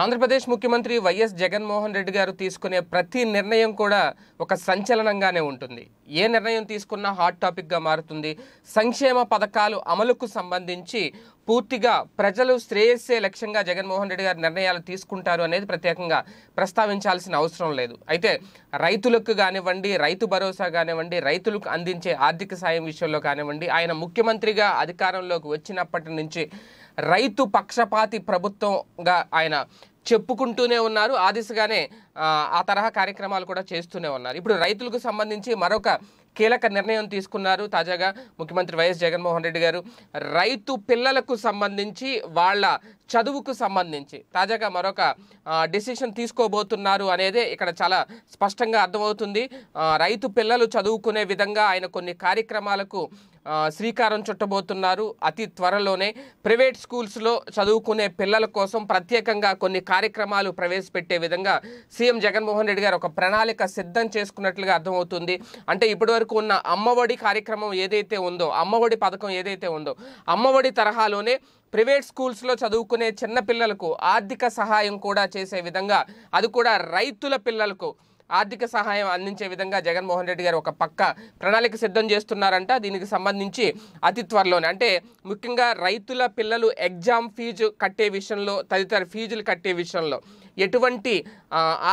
ఆంధ్రప్రదేశ్ ముఖ్యమంత్రి వైఎస్ జగన్మోహన్ రెడ్డి గారు తీసుకునే ప్రతి నిర్ణయం కూడా ఒక సంచలనంగానే ఉంటుంది ఏ నిర్ణయం తీసుకున్నా హాట్ టాపిక్గా మారుతుంది సంక్షేమ పథకాలు అమలుకు సంబంధించి పూర్తిగా ప్రజలు శ్రేయస్సే లక్ష్యంగా జగన్మోహన్ రెడ్డి గారు నిర్ణయాలు తీసుకుంటారు అనేది ప్రత్యేకంగా ప్రస్తావించాల్సిన అవసరం లేదు అయితే రైతులకు కానివ్వండి రైతు భరోసా కానివ్వండి రైతులకు అందించే ఆర్థిక సాయం విషయంలో కానివ్వండి ఆయన ముఖ్యమంత్రిగా అధికారంలోకి వచ్చినప్పటి నుంచి రైతు పక్షపాతి ప్రభుత్వంగా ఆయన చెప్పుకుంటూనే ఉన్నారు ఆ దిశగానే ఆ తరహా కార్యక్రమాలు కూడా చేస్తూనే ఉన్నారు ఇప్పుడు రైతులకు సంబంధించి మరొక కీలక నిర్ణయం తీసుకున్నారు తాజాగా ముఖ్యమంత్రి వైఎస్ జగన్మోహన్ రెడ్డి గారు రైతు పిల్లలకు సంబంధించి వాళ్ళ చదువుకు సంబంధించి తాజాగా మరొక డిసిషన్ తీసుకోబోతున్నారు అనేదే ఇక్కడ చాలా స్పష్టంగా అర్థమవుతుంది రైతు పిల్లలు చదువుకునే విధంగా ఆయన కొన్ని కార్యక్రమాలకు శ్రీకారం చుట్టబోతున్నారు అతి త్వరలోనే ప్రైవేట్ స్కూల్స్లో చదువుకునే పిల్లల కోసం ప్రత్యేకంగా కొన్ని కార్యక్రమాలు ప్రవేశపెట్టే విధంగా సీఎం జగన్మోహన్ రెడ్డి గారు ఒక ప్రణాళిక సిద్ధం చేసుకున్నట్లుగా అర్థమవుతుంది అంటే ఇప్పటివరకు ఉన్న అమ్మఒడి కార్యక్రమం ఏదైతే ఉందో అమ్మఒడి పథకం ఏదైతే ఉందో అమ్మఒడి తరహాలోనే ప్రైవేట్ స్కూల్స్లో చదువుకునే చిన్న పిల్లలకు ఆర్థిక సహాయం కూడా చేసే విధంగా అది కూడా రైతుల పిల్లలకు ఆర్థిక సహాయం అందించే విధంగా జగన్మోహన్ రెడ్డి గారు ఒక పక్క ప్రణాళిక సిద్ధం చేస్తున్నారంట దీనికి సంబంధించి అతి త్వరలోనే అంటే ముఖ్యంగా రైతుల పిల్లలు ఎగ్జామ్ ఫీజు కట్టే విషయంలో తదితర ఫీజులు కట్టే విషయంలో ఎటువంటి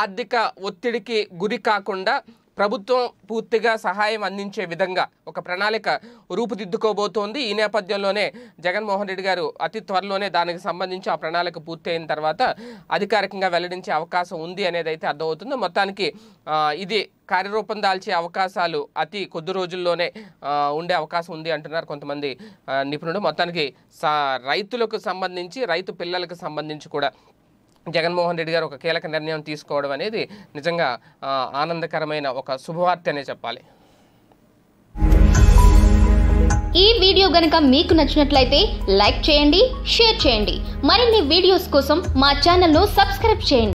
ఆర్థిక ఒత్తిడికి గురి కాకుండా ప్రభుత్వం పూర్తిగా సహాయం అందించే విధంగా ఒక ప్రణాళిక రూపుదిద్దుకోబోతోంది ఈ నేపథ్యంలోనే జగన్మోహన్ రెడ్డి గారు అతి త్వరలోనే దానికి సంబంధించి ఆ ప్రణాళిక పూర్తయిన తర్వాత అధికారికంగా వెల్లడించే అవకాశం ఉంది అనేది అయితే అర్థమవుతుంది మొత్తానికి ఇది కార్యరూపం దాల్చే అవకాశాలు అతి కొద్ది రోజుల్లోనే ఉండే అవకాశం ఉంది అంటున్నారు కొంతమంది నిపుణుడు మొత్తానికి రైతులకు సంబంధించి రైతు పిల్లలకు సంబంధించి కూడా జగన్మోహన్ రెడ్డి గారు ఒక కీలక నిర్ణయం తీసుకోవడం అనేది నిజంగా ఆనందకరమైన ఒక శుభవార్త అనే చెప్పాలి ఈ వీడియో గనక మీకు నచ్చినట్లయితే లైక్ చేయండి షేర్ చేయండి మరిన్ని వీడియోస్ కోసం మా ఛానల్ను సబ్స్క్రైబ్ చేయండి